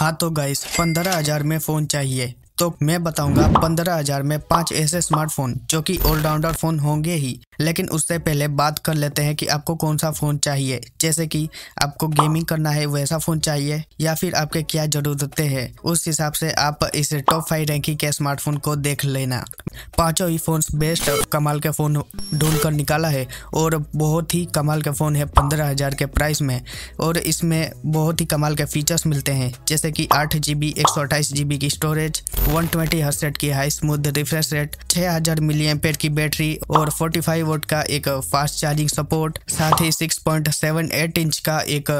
हाँ तो गाइस पंद्रह हजार में फ़ोन चाहिए तो मैं बताऊंगा पंद्रह हजार में पांच ऐसे स्मार्टफोन जो कि ऑलराउंडर फोन होंगे ही लेकिन उससे पहले बात कर लेते हैं कि आपको कौन सा फोन चाहिए जैसे कि आपको गेमिंग करना है वैसा फोन चाहिए या फिर आपके क्या जरूरतें हैं उस हिसाब से आप इस टॉप फाइव रैंकिंग के स्मार्टफोन को देख लेना पांचों ही फोन बेस्ट कमाल के फोन ढूंढ कर निकाला है और बहुत ही कमाल के फ़ोन है पंद्रह हज़ार के प्राइस में और इसमें बहुत ही कमाल के फीचर्स मिलते हैं जैसे कि आठ जी बी एक सौ अट्ठाईस जी बी की स्टोरेज वन ट्वेंटी की high smooth refresh rate 6000 milliampere की बैटरी और 45 वोट का एक फास्ट चार्जिंग सपोर्ट साथ ही 6.78 इंच का एक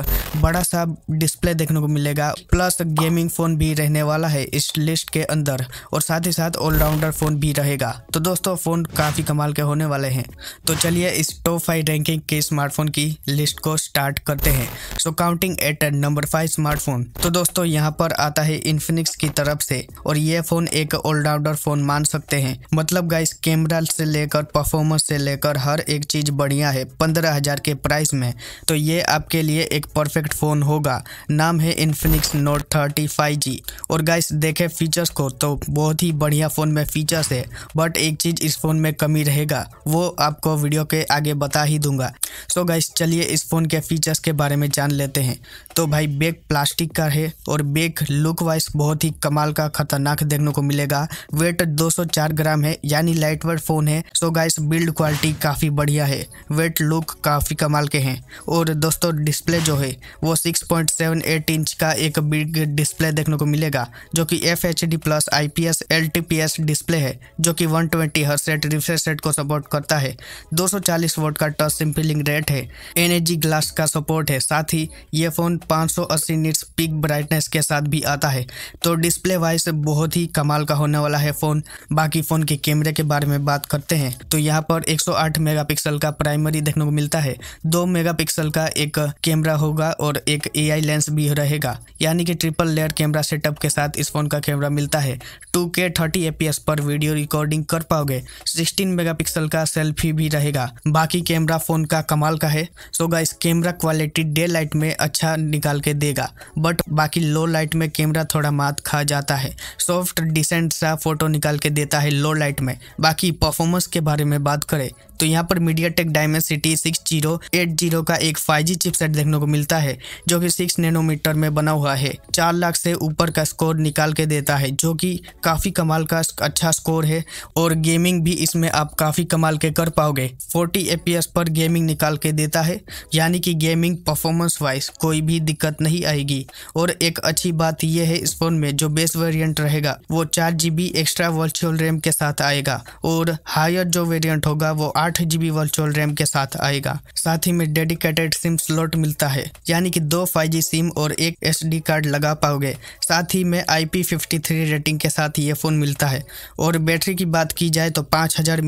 बड़ा सा डिस्प्ले देखने को मिलेगा प्लस गेमिंग फोन भी रहने वाला है इस लिस्ट के अंदर और साथ ही साथ ऑलराउंडर फोन भी रहेगा तो दोस्तों फोन काफी कमाल के होने वाले हैं तो चलिए इस टॉप फाइव रैंकिंग के स्मार्टफोन की लिस्ट को स्टार्ट करते हैं so counting at number five smartphone तो दोस्तों यहाँ पर आता है इन्फिनिक्स की तरफ से और ये यह फोन एक ऑलराउंडर फोन मान सकते हैं मतलब गाइस कैमरा से लेकर परफॉर्मेंस से लेकर हर एक चीज बढ़िया है पंद्रह हजार के प्राइस में तो ये आपके लिए एक परफेक्ट फोन होगा नाम है Infinix Note thirty five G और गाइस देखे फीचर्स को तो बहुत ही बढ़िया फोन में फीचर्स है बट एक चीज इस फोन में कमी रहेगा वो आपको वीडियो के आगे बता ही दूंगा सो गाइस चलिए इस फोन के फीचर्स के बारे में जान लेते हैं तो भाई बैग प्लास्टिक का है और बैग लुक वाइज बहुत ही कमाल का खतरनाक देखने को मिलेगा वेट 204 ग्राम है यानी लाइट वेट फोन है सो गाइस बिल्ड क्वालिटी काफ़ी बढ़िया है वेट लुक काफ़ी कमाल के हैं और दोस्तों डिस्प्ले जो है वो 6.78 इंच का एक बिग डिस्प्ले देखने को मिलेगा जो कि F H D plus I P S L T P S display है जो कि 120 ट्वेंटी हर सेट रिफ्रेश रेट को सपोर्ट करता है 240 वोट का टच सिंपलिंग रेट है एन ग्लास का सपोर्ट है साथ ही ये फ़ोन 580 सौ निट्स पीक ब्राइटनेस के साथ भी आता है तो डिस्प्ले वाइज बहुत ही कमाल का होने वाला है फ़ोन बाकी फ़ोन के कैमरे के बारे में बात करते हैं तो यहाँ पर 108 मेगापिक्सल का प्राइमरी देखने को मिलता है 2 मेगापिक्सल का एक कैमरा होगा और एक एआई लेंस भी रहेगा यानी कि ट्रिपल लेयर कैमरा सेटअप के साथ इस फ़ोन का कैमरा मिलता है टू के थर्टी पर वीडियो रिकॉर्डिंग कर पाओगे सिक्सटीन मेगा का सेल्फी भी रहेगा बाकी कैमरा फ़ोन का कमाल का है सोगा इस कैमरा क्वालिटी डे लाइट में अच्छा निकाल के देगा बट बाकी लो लाइट में कैमरा थोड़ा मात खा जाता है सो सॉफ्ट डिसेंट सा फोटो निकाल के देता है लो लाइट में बाकी परफॉर्मेंस के बारे में बात करें तो यहाँ पर MediaTek Dimensity six zero eight zero का एक फाइव जी चिपसेट देखने को मिलता है जो कि सिक्स नैनोमीटर में बना हुआ है चार लाख से ऊपर का स्कोर निकाल के देता है जो कि काफ़ी कमाल का अच्छा स्कोर है और गेमिंग भी इसमें आप काफ़ी कमाल के कर पाओगे फोर्टी ए पर गेमिंग निकाल के देता है यानी कि गेमिंग परफॉर्मेंस वाइज कोई भी दिक्कत नहीं आएगी और एक अच्छी बात यह है इस फोन में जो बेस वेरियंट रहेगा आएगा वो चार जीबी एक्स्ट्रा वर्चुअल रैम के साथ आएगा और हायर जो वेरिएंट होगा वो आठ जीबी वर्चुअल रैम के साथ आएगा साथ ही में डेडिकेटेड सिम स्लॉट मिलता है यानी कि दो फाइव सिम और एक एस कार्ड लगा पाओगे साथ ही में आई पी रेटिंग के साथ ये फ़ोन मिलता है और बैटरी की बात की जाए तो पाँच हज़ार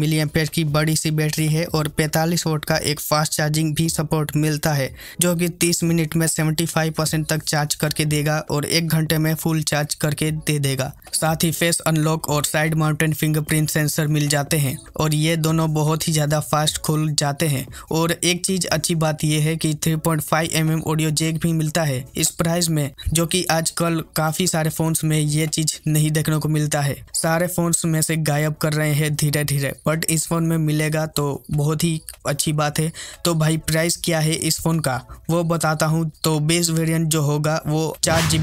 की बड़ी सी बैटरी है और पैंतालीस वोट का एक फास्ट चार्जिंग भी सपोर्ट मिलता है जो कि 30 मिनट में 75 परसेंट तक चार्ज करके देगा और एक घंटे में फुल चार्ज करके दे देगा साथ ही फेस अनलॉक और साइड माउंटेन फिंगरप्रिंट सेंसर मिल जाते हैं और ये दोनों बहुत ही ज़्यादा फास्ट खुल जाते हैं और एक चीज़ अच्छी बात यह है कि 3.5 पॉइंट mm ऑडियो जेक भी मिलता है इस प्राइस में जो कि आजकल काफ़ी सारे फ़ोन्स में ये चीज़ नहीं देखने को मिलता है सारे फ़ोन्स में से गायब कर रहे हैं धीरे धीरे बट इस फ़ोन में मिलेगा तो बहुत ही अच्छी बात है तो भाई प्राइस क्या है इस फ़ोन का वो बताता हूँ तो बेस वेरियंट जो होगा वो चार जी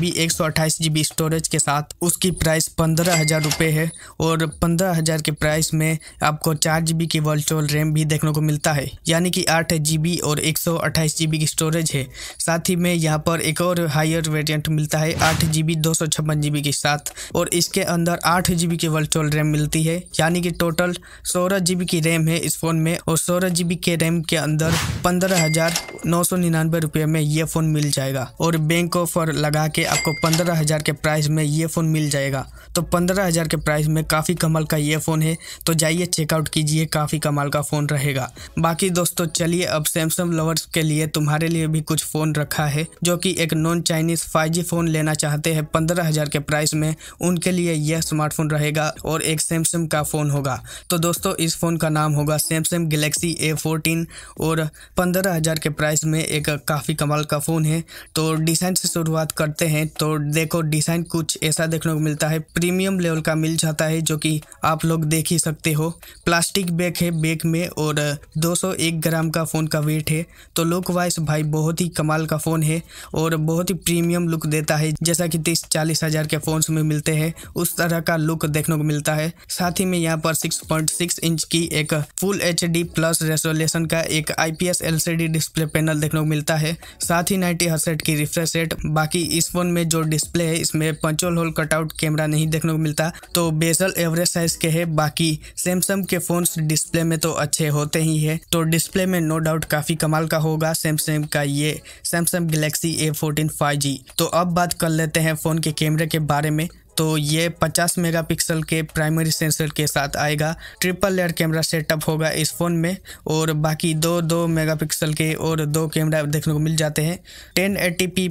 बी स्टोरेज के साथ उसकी प्राइस प्राइस पंद्रह हज़ार रुपये है और पंद्रह हज़ार के प्राइस में आपको चार जी बी की वर्चुअल रैम भी देखने को मिलता है यानी कि आठ जी बी और एक सौ अट्ठाईस जी बी की स्टोरेज है साथ ही में यहाँ पर एक और हायर वेरियंट मिलता है आठ जी बी दो सौ छप्पन जी बी के साथ और इसके अंदर आठ जी बी की वर्चुअल रैम मिलती है यानी कि टोटल सोलह जी बी की रैम है इस फ़ोन में और सोलह जी बी के रैम के अंदर पंद्रह हज़ार नौ सौ निन्यानवे रुपये में ये फ़ोन मिल जाएगा और बैंक ऑफर लगा के आपको पंद्रह हज़ार के प्राइस में ये फ़ोन मिल जाएगा तो पंद्रह हज़ार के प्राइस में काफ़ी कमाल का ये फ़ोन है तो जाइए चेकआउट कीजिए काफ़ी कमाल का फ़ोन रहेगा बाकी दोस्तों चलिए अब सैमसंग लवर्स के लिए तुम्हारे लिए भी कुछ फ़ोन रखा है जो कि एक नॉन चाइनीज़ फाइव फ़ोन लेना चाहते हैं पंद्रह हज़ार के प्राइस में उनके लिए यह स्मार्टफोन रहेगा और एक सैमसंग का फ़ोन होगा तो दोस्तों इस फ़ोन का नाम होगा सैमसंग गलेक्सी ए और पंद्रह हज़ार के प्राइस में एक काफ़ी कमाल का फ़ोन है तो डिज़ाइन से शुरुआत करते हैं तो देखो डिज़ाइन कुछ ऐसा देखने को मिलता है है प्रीमियम लेवल का मिल जाता है जो कि आप लोग देख ही सकते हो प्लास्टिक बैग है बैग में और 201 ग्राम का फ़ोन का वेट है तो लुक वाइज भाई बहुत ही कमाल का फ़ोन है और बहुत ही प्रीमियम लुक देता है जैसा कि तीस चालीस हज़ार के फ़ोन्स में मिलते हैं उस तरह का लुक देखने को मिलता है साथ ही में यहाँ पर 6.6 इंच की एक फुल एच प्लस रेसोलेशन का एक आई पी डिस्प्ले पैनल देखने को मिलता है साथ ही नाइन्टी हर्सेट की रिफ्रेश रेट बाकी इस फोन में जो डिस्प्ले है इसमें पंचोल होल कटआउट कैमरा नहीं देखने को मिलता तो बेजल एवरेज साइज के है बाकी सैमसंग के फोन्स डिस्प्ले में तो अच्छे होते ही है तो डिस्प्ले में नो डाउट काफी कमाल का होगा सैमसंग का ये सैमसंग गलेक्सी ए फोर्टीन तो अब बात कर लेते हैं फोन के कैमरे के बारे में तो ये 50 मेगापिक्सल के प्राइमरी सेंसर के साथ आएगा ट्रिपल लेयर कैमरा सेटअप होगा इस फ़ोन में और बाकी दो दो मेगापिक्सल के और दो कैमरा देखने को मिल जाते हैं टेन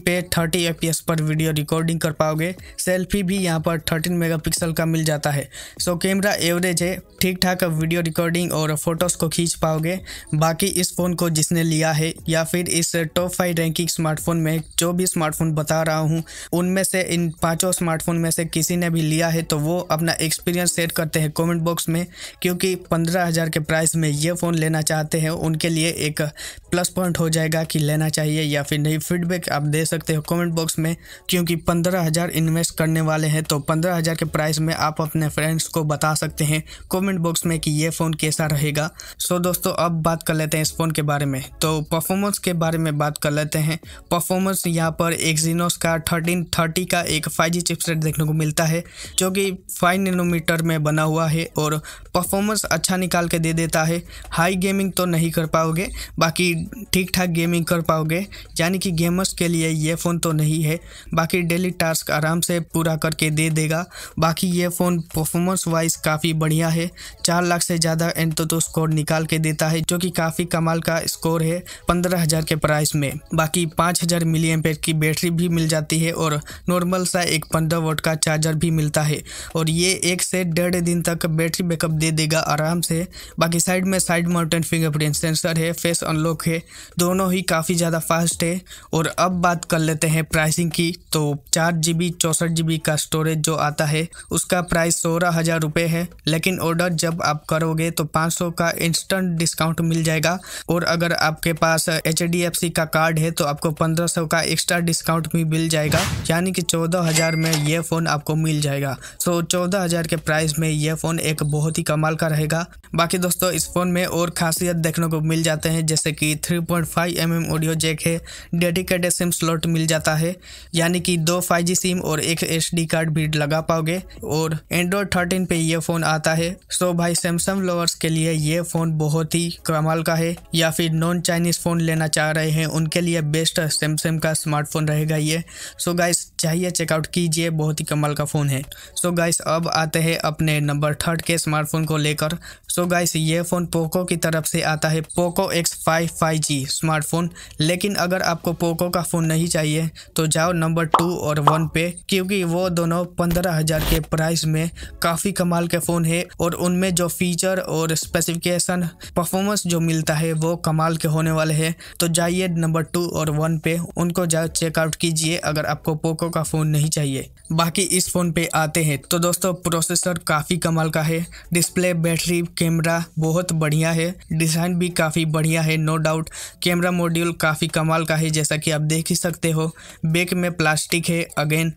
पे 30 एफ पर वीडियो रिकॉर्डिंग कर पाओगे सेल्फी भी यहाँ पर 13 मेगापिक्सल का मिल जाता है सो कैमरा एवरेज है ठीक ठाक वीडियो रिकॉर्डिंग और फोटोज़ को खींच पाओगे बाकी इस फ़ोन को जिसने लिया है या फिर इस टॉप फाइव रैंकिंग स्मार्टफोन में जो भी स्मार्टफोन बता रहा हूँ उनमें से इन पाँचों स्मार्टफोन में से किसी ने भी लिया है तो वो अपना एक्सपीरियंस शेयर करते हैं कमेंट बॉक्स में क्योंकि पंद्रह हज़ार के प्राइस में ये फ़ोन लेना चाहते हैं उनके लिए एक प्लस पॉइंट हो जाएगा कि लेना चाहिए या फिर नहीं फीडबैक आप दे सकते हो कमेंट बॉक्स में क्योंकि पंद्रह हज़ार इन्वेस्ट करने वाले हैं तो पंद्रह हज़ार के प्राइस में आप अपने फ्रेंड्स को बता सकते हैं कमेंट बॉक्स में कि ये फ़ोन कैसा रहेगा सो दोस्तों अब बात कर लेते हैं इस फ़ोन के बारे में तो परफॉर्मेंस के बारे में बात कर लेते हैं परफॉर्मेंस यहाँ पर एक्जीनोस का थर्टीन थर्टी का एक फाइव जी चिपसेट देखने को मिला मिलता है जो कि फाइव नैनोमीटर में बना हुआ है और परफॉर्मेंस अच्छा निकाल के दे देता है हाई गेमिंग तो नहीं कर पाओगे बाकी ठीक ठाक गेमिंग कर पाओगे यानी कि गेमर्स के लिए ये फ़ोन तो नहीं है बाकी डेली टास्क आराम से पूरा करके दे देगा बाकी ये फ़ोन परफॉर्मेंस वाइज काफ़ी बढ़िया है चार लाख से ज़्यादा एंड तो, तो स्कोर निकाल के देता है जो कि काफ़ी कमाल का स्कोर है पंद्रह हज़ार के प्राइस में बाकी पाँच हज़ार मिली की बैटरी भी मिल जाती है और नॉर्मल सा एक पंद्रह वोट का चार्ज चार्जर भी मिलता है और ये एक से डेढ़ दिन तक बैटरी बैकअप दे देगा आराम से बाकी साइड में साइड माउंटेन फिंगरप्रिंट सेंसर है फेस अनलॉक है दोनों ही काफ़ी ज़्यादा फास्ट है और अब बात कर लेते हैं प्राइसिंग की तो चार जी बी चौंसठ जी बी का स्टोरेज जो आता है उसका प्राइस सोलह हज़ार रुपये है लेकिन ऑर्डर जब आप करोगे तो पाँच सौ का इंस्टेंट डिस्काउंट मिल जाएगा और अगर आपके पास एच डी एफ सी का कार्ड है तो आपको पंद्रह सौ का एक्स्ट्रा डिस्काउंट भी मिल जाएगा यानी कि चौदह हज़ार में ये फ़ोन आपको मिल जाएगा सो चौदह हज़ार के प्राइस में यह फ़ोन एक बहुत ही कमाल का रहेगा बाकी दोस्तों इस फ़ोन में और खासियत देखने को मिल जाते हैं जैसे कि 3.5 पॉइंट mm ऑडियो जैक है डेडिकेटेड सिम स्लॉट मिल जाता है यानी कि दो 5G सिम और एक एच कार्ड भी लगा पाओगे और एंड्रॉयड थर्टीन पे यह फ़ोन आता है सो भाई सैमसंग लवर्स के लिए यह फ़ोन बहुत ही कमाल का है या फिर नॉन चाइनीज़ फ़ोन लेना चाह रहे हैं उनके लिए बेस्ट सैमसंग का स्मार्टफोन रहेगा ये सो so गाइस जाइए चेकआउट कीजिए बहुत ही कमाल का फ़ोन है सो so गाइस अब आते हैं अपने नंबर थर्ड के स्मार्टफोन को लेकर सो so गाइस ये फ़ोन पोको की तरफ से आता है Poco X five five G smartphone लेकिन अगर आपको पोको का फ़ोन नहीं चाहिए तो जाओ नंबर टू और वन पे क्योंकि वो दोनों पंद्रह हज़ार के प्राइस में काफ़ी कमाल के फ़ोन है और उनमें जो फीचर और स्पेसिफिकेशन परफॉर्मेंस जो मिलता है वो कमाल के होने वाले हैं तो जाइए नंबर टू और वन पे उनको जाओ चेकआउट कीजिए अगर आपको पोको का फ़ोन नहीं चाहिए बाकी इस फ़ोन पे आते हैं तो दोस्तों प्रोसेसर काफ़ी कमाल का है डिस्प्ले बैटरी कैमरा बहुत बढ़िया है डिज़ाइन भी काफ़ी बढ़िया है नो डाउट कैमरा मॉड्यूल काफ़ी कमाल का है जैसा कि आप देख ही सकते हो बैक में प्लास्टिक है अगेन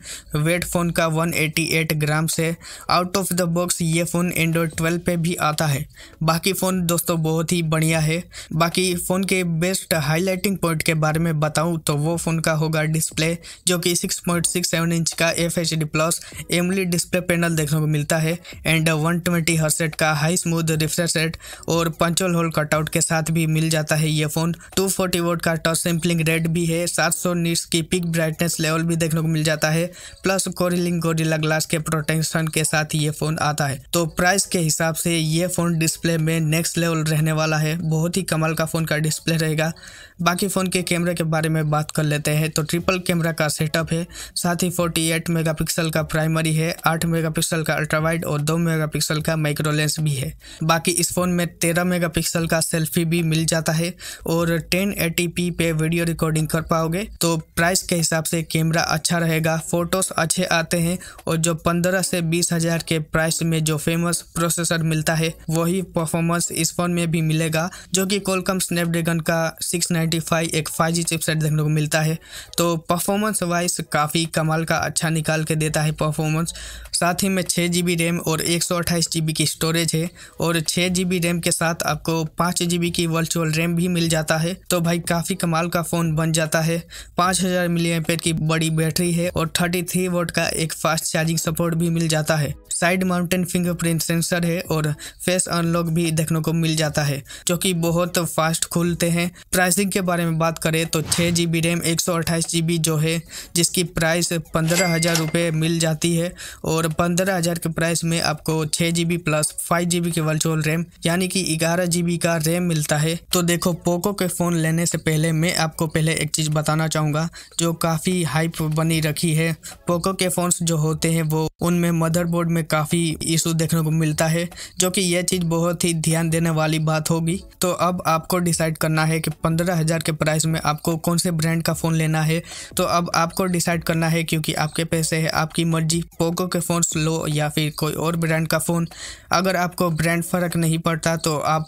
वेट फ़ोन का 188 ग्राम्स है आउट ऑफ द बॉक्स ये फ़ोन एंड्रॉयड ट्वेल्व पे भी आता है बाकी फ़ोन दोस्तों बहुत ही बढ़िया है बाकी फ़ोन के बेस्ट हाईलाइटिंग पॉइंट के बारे में बताऊँ तो वो फ़ोन का होगा डिस्प्ले जो कि सिक्स इंच का F H D plus AMOLED display panel देखने को मिलता है एंड वन ट्वेंटी का हाई स्मूथ डिफ्टर रेट और पंचोल होल कटआउट के साथ भी मिल जाता है ये फ़ोन टू फोर्टी वोट का टच सैम्पलिंग रेट भी है सात सौ नीट्स की पिक ब्राइटनेस लेवल भी देखने को मिल जाता है प्लस कोरिलिंग गोरिला ग्लास के प्रोटेक्शन के साथ ये फ़ोन आता है तो प्राइस के हिसाब से ये फ़ोन डिस्प्ले में नेक्स्ट लेवल रहने वाला है बहुत ही कमाल का फ़ोन का डिस्प्ले रहेगा बाकी फ़ोन के कैमरे के बारे में बात कर लेते हैं तो ट्रिपल कैमरा का सेटअप है साथ ही 48 मेगापिक्सल का प्राइमरी है 8 मेगापिक्सल का अल्ट्रावाइड और 2 मेगापिक्सल का माइक्रोलेंस भी है बाकी इस फ़ोन में 13 मेगापिक्सल का सेल्फी भी मिल जाता है और 1080p पे वीडियो रिकॉर्डिंग कर पाओगे तो प्राइस के हिसाब से कैमरा अच्छा रहेगा फ़ोटोज़ अच्छे आते हैं और जो 15 से बीस हज़ार के प्राइस में जो फेमस प्रोसेसर मिलता है वही परफॉर्मेंस इस फ़ोन में भी मिलेगा जो कि कोलकम स्नैपड्रैगन का 695 एक 5G चिपसेट देखने को मिलता है तो परफॉर्मेंस वाइज काफ़ी कमाल का अच्छा निकाल के देता है परफॉर्मेंस साथ ही में छः जी रैम और एक सौ की स्टोरेज है और और छः जी रैम के साथ आपको पाँच जी की वर्चुअल रैम भी मिल जाता है तो भाई काफ़ी कमाल का फ़ोन बन जाता है पाँच हज़ार मिली की बड़ी बैटरी है और थर्टी थ्री वोट का एक फास्ट चार्जिंग सपोर्ट भी मिल जाता है साइड माउंटेन फिंगरप्रिंट सेंसर है और फेस अनलॉक भी देखने को मिल जाता है जो कि बहुत फास्ट खुलते हैं प्राइसिंग के बारे में बात करें तो छः जी बी रैम एक सौ जो है जिसकी प्राइस पंद्रह हज़ार रुपये मिल जाती है और पंद्रह हज़ार के प्राइस में आपको छः G B plus five G B के कंट्रोल रैम यानी कि ग्यारह जी का रैम मिलता है तो देखो पोको के फ़ोन लेने से पहले मैं आपको पहले एक चीज़ बताना चाहूँगा जो काफ़ी हाइप बनी रखी है पोको के फ़ोन्स जो होते हैं वो उनमें मदरबोर्ड में काफ़ी इशू देखने को मिलता है जो कि यह चीज़ बहुत ही ध्यान देने वाली बात होगी तो अब आपको डिसाइड करना है कि पंद्रह हज़ार के प्राइस में आपको कौन से ब्रांड का फ़ोन लेना है तो अब आपको डिसाइड करना है क्योंकि आपके पैसे है आपकी मर्जी पोको के फ़ोन लो या फिर कोई और ब्रांड का फ़ोन अगर आपको ब्रांड फ़र्क नहीं पड़ता तो आप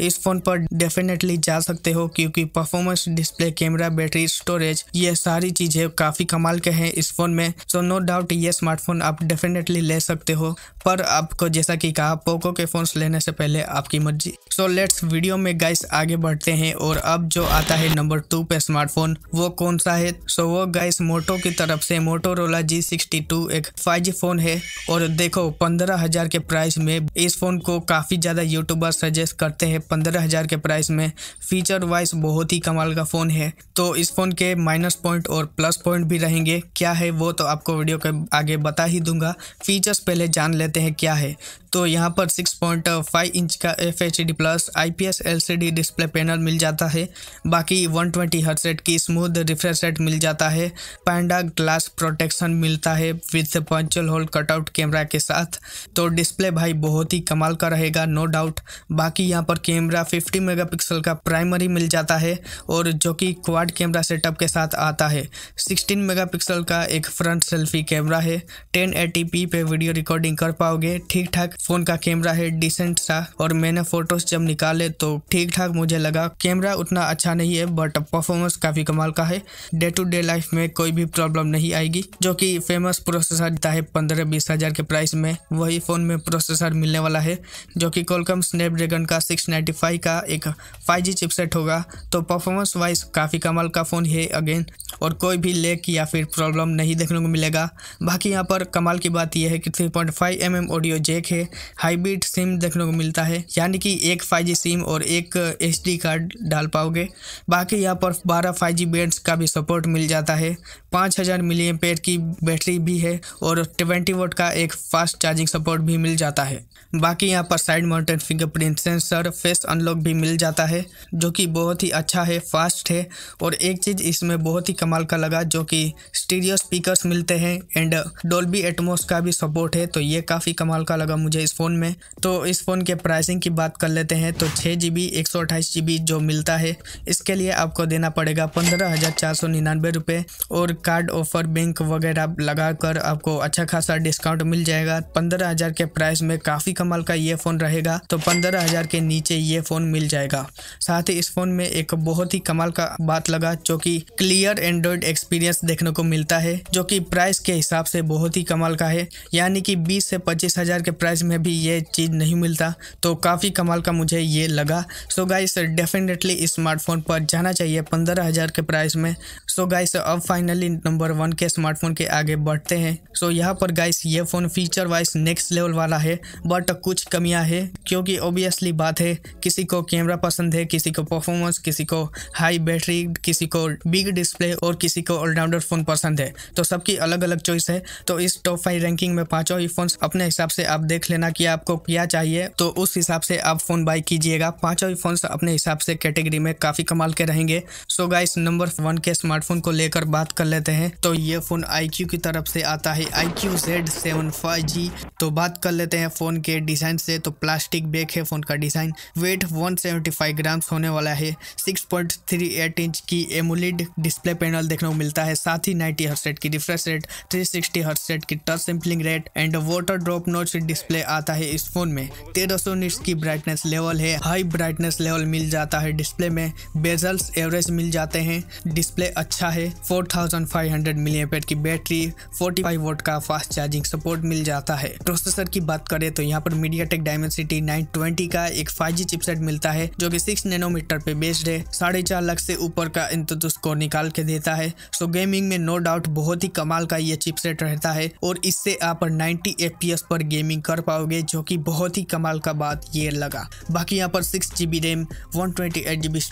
इस फ़ोन पर डेफिनेटली जा सकते हो क्योंकि performance display camera battery storage ये सारी चीज़ें काफ़ी कमाल के हैं इस फ़ोन में सो नो डाउट ये स्मार्टफोन आप डेफिनेटली ले सकते हो पर आपको जैसा कि कहा पोको के फ़ोन्स लेने से पहले आपकी मर्जी सो लेट्स वीडियो में गाइस आगे बढ़ते हैं और अब जो आता है नंबर टू पे स्मार्टफोन वो कौन सा है सो वो गाइस मोटो की तरफ से मोटोरोला जी सिक्सटी टू एक फाइव फोन है और देखो पंद्रह हजार के प्राइस में इस फोन को काफी ज्यादा यूट्यूबर सजेस्ट करते हैं पंद्रह हजार के प्राइस में फीचर वाइज बहुत ही कमाल का फोन है तो इस फोन के माइनस पॉइंट और प्लस पॉइंट भी रहेंगे क्या है वो तो आपको वीडियो के आगे बता ही दूंगा दूंगा फीचर्स पहले जान लेते हैं क्या है तो यहाँ पर 6.5 इंच का F H D plus I P S L C D display panel मिल जाता है बाकी 120 ट्वेंटी हर्सेट की स्मूथ रिफ्रेश रेट मिल जाता है पैंडा ग्लास प्रोटेक्शन मिलता है with punch hole cutout camera के साथ तो डिस्प्ले भाई बहुत ही कमाल का रहेगा नो डाउट बाकी यहाँ पर कैमरा 50 मेगापिक्सल का प्राइमरी मिल जाता है और जो कि क्वाड कैमरा सेटअप के साथ आता है 16 मेगापिक्सल का एक फ्रंट सेल्फी कैमरा है 1080p पे वीडियो रिकॉर्डिंग कर पाओगे ठीक ठाक फोन का कैमरा है डिसेंट सा और मैंने फोटोज जब निकाले तो ठीक ठाक मुझे लगा कैमरा उतना अच्छा नहीं है बट परफॉर्मेंस काफी कमाल का है डे टू डे लाइफ में कोई भी प्रॉब्लम नहीं आएगी जो कि फेमस प्रोसेसर आता है पंद्रह बीस हजार के प्राइस में वही फोन में प्रोसेसर मिलने वाला है जो कि कोलकम स्नैपड्रैगन का सिक्स नाइन्टी फाइव का एक फाइव जी चिपसेट होगा तो परफॉर्मेंस वाइज काफ़ी कमाल का फ़ोन है अगेन और कोई भी लेक या फिर प्रॉब्लम नहीं देखने को मिलेगा बाकी यहाँ पर कमाल की बात यह है कि 3.5 पॉइंट mm ऑडियो जेक है हाईब्रिड सिम देखने को मिलता है यानी कि एक 5G सिम और एक एच कार्ड डाल पाओगे बाकी यहाँ पर 12 5G बैंड का भी सपोर्ट मिल जाता है 5000 हज़ार मिली की बैटरी भी है और ट्वेंटी वोट का एक फास्ट चार्जिंग सपोर्ट भी मिल जाता है बाकी यहाँ पर side mounted fingerprint sensor face unlock भी मिल जाता है जो कि बहुत ही अच्छा है फास्ट है और एक चीज़ इसमें बहुत ही कमाल का लगा जो कि स्टीरियो स्पीकर्स मिलते हैं एंड डोल्बी एटमोस का भी सपोर्ट है तो ये काफ़ी कमाल का लगा मुझे इस फ़ोन में तो इस फ़ोन के प्राइसिंग की बात कर लेते हैं तो छः जी बी एक सौ अट्ठाईस जी बी जो मिलता है इसके लिए आपको देना पड़ेगा पंद्रह हज़ार चार सौ निन्यानवे रुपये और कार्ड ऑफर बैंक वगैरह लगा कर आपको अच्छा खासा डिस्काउंट मिल जाएगा पंद्रह हज़ार के प्राइस में काफ़ी कमाल का ये फ़ोन रहेगा तो पंद्रह हज़ार के नीचे ये फ़ोन मिल जाएगा साथ ही इस फ़ोन में एक बहुत ही कमाल का बात लगा जो कि क्लियर एंड एंड्रॉइड एक्सपीरियंस देखने को मिलता है जो कि प्राइस के हिसाब से बहुत ही कमाल का है यानी कि बीस से पच्चीस हज़ार के प्राइस में भी ये चीज़ नहीं मिलता तो काफ़ी कमाल का मुझे ये लगा सो गाइस डेफिनेटली स्मार्टफोन पर जाना चाहिए पंद्रह हज़ार के प्राइस में सो गाइस अब फाइनली नंबर वन के स्मार्टफोन के आगे बढ़ते हैं सो यहाँ पर गाइस ये phone feature wise next level वाला है बट कुछ कमियाँ है क्योंकि ओबियसली बात है किसी को कैमरा पसंद है किसी को परफॉर्मेंस किसी को हाई बैटरी किसी को बिग डिस्प्ले और किसी को ऑलराउंडर फ़ोन पसंद है तो सबकी अलग अलग चॉइस है तो इस टॉप फाइव रैंकिंग में पांचों ही फ़ोन अपने हिसाब से आप देख लेना कि आपको क्या चाहिए तो उस हिसाब से आप फ़ोन बाई कीजिएगा पांचों ही फ़ोन अपने हिसाब से कैटेगरी में काफ़ी कमाल के रहेंगे सो गाइस नंबर वन के स्मार्टफोन को लेकर बात कर लेते हैं तो ये फ़ोन आई की तरफ से आता है iQOO Z seven five G तो बात कर लेते हैं फ़ोन के डिज़ाइन से तो प्लास्टिक बैक है फ़ोन का डिज़ाइन वेट 175 ग्राम्स होने वाला है 6.38 इंच की एमुलिड डिस्प्ले पेन फाइनल देखने को मिलता है साथ ही नाइन्टी हर्स की refresh rate three sixty hertz की touch sampling rate and water drop notch display आता है इस फोन में तेरह सौ की ब्राइटनेस लेवल है हाई ब्राइटनेस लेवल मिल जाता है डिस्प्ले में बेजल्स एवरेज मिल जाते हैं डिस्प्ले अच्छा है फोर थाउजेंड फाइव हंड्रेड की बैटरी फोर्टी फाइव वोट का फास्ट चार्जिंग सपोर्ट मिल जाता है प्रोसेसर की बात करें तो यहाँ पर MediaTek Dimensity nine twenty का एक फाइव जी चिपसेट मिलता है जो की सिक्स नैनोमीटर पे बेस्ड है साढ़े चार लाख से ऊपर का इंतजुस्कोर स्कोर निकाल के दे रहता है सो गेमिंग में नो डाउट बहुत ही कमाल का ये चिपसेट रहता है और इससे आप 90 एफ पर गेमिंग कर पाओगे जो कि बहुत ही कमाल का बात ये लगा बाकी यहाँ पर six G B RAM one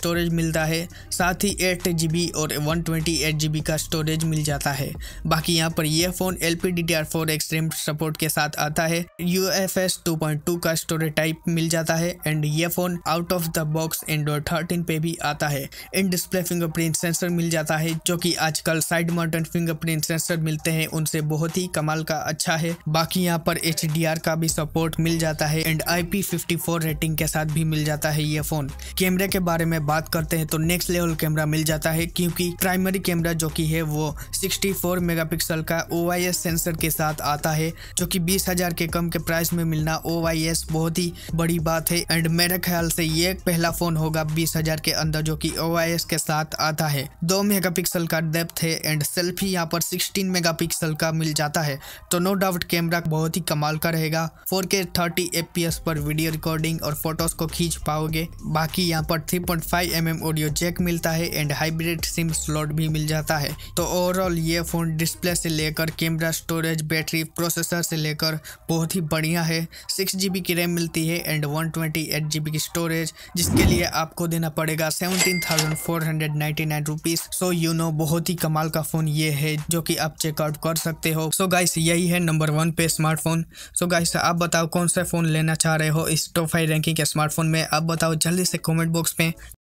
storage मिलता है साथ ही एट और वन का स्टोरेज मिल जाता है बाकी यहाँ पर यह phone L P D T extreme support के साथ आता है यू 2.2 का स्टोरेज टाइप मिल जाता है एंड ये phone out of the box Android 13 पे भी आता है इन डिस्प्ले फिंगरप्रिंट सेंसर मिल जाता है जो कि आजकल साइड माउंटेन फिंगरप्रिंट सेंसर मिलते हैं उनसे बहुत ही कमाल का अच्छा है बाकी यहाँ पर एच का भी सपोर्ट मिल जाता है एंड आई रेटिंग के साथ भी मिल जाता है ये फोन कैमरे के बारे में बात करते हैं तो नेक्स्ट लेवल कैमरा मिल जाता है क्योंकि प्राइमरी कैमरा जो की है वो 64 मेगापिक्सल का ओ सेंसर के साथ आता है जो कि 20,000 के कम के प्राइस में मिलना ओ बहुत ही बड़ी बात है एंड मेरे ख्याल से ये पहला फोन होगा 20,000 के अंदर जो कि ओ के साथ आता है दो मेगा मेगापिक्सल का डेप्थ है एंड सेल्फी यहाँ पर 16 मेगापिक्सल का मिल जाता है तो नो डाउट कैमरा बहुत ही कमाल का रहेगा 4K 30 fps पर वीडियो रिकॉर्डिंग और फोटोज को खींच पाओगे बाकी यहाँ पर 3.5 पॉइंट mm ऑडियो जैक मिलता है एंड हाइब्रिड सिम स्लॉट भी मिल जाता है तो ओवरऑल ये फोन डिस्प्ले से लेकर कैमरा स्टोरेज बैटरी प्रोसेसर से लेकर बहुत ही बढ़िया है सिक्स की रैम मिलती है एंड वन की स्टोरेज जिसके लिए आपको देना पड़ेगा seventeen thousand four hundred ninety nine rupees so you know no बहुत ही कमाल का फ़ोन ये है जो कि आप चेकआउट कर सकते हो सो गाइस यही है नंबर वन पे स्मार्टफोन सो गाइस आप बताओ कौन सा फ़ोन लेना चाह रहे हो इस टॉप फाइव रैंकिंग के स्मार्टफोन में आप बताओ जल्दी से कॉमेंट बॉक्स में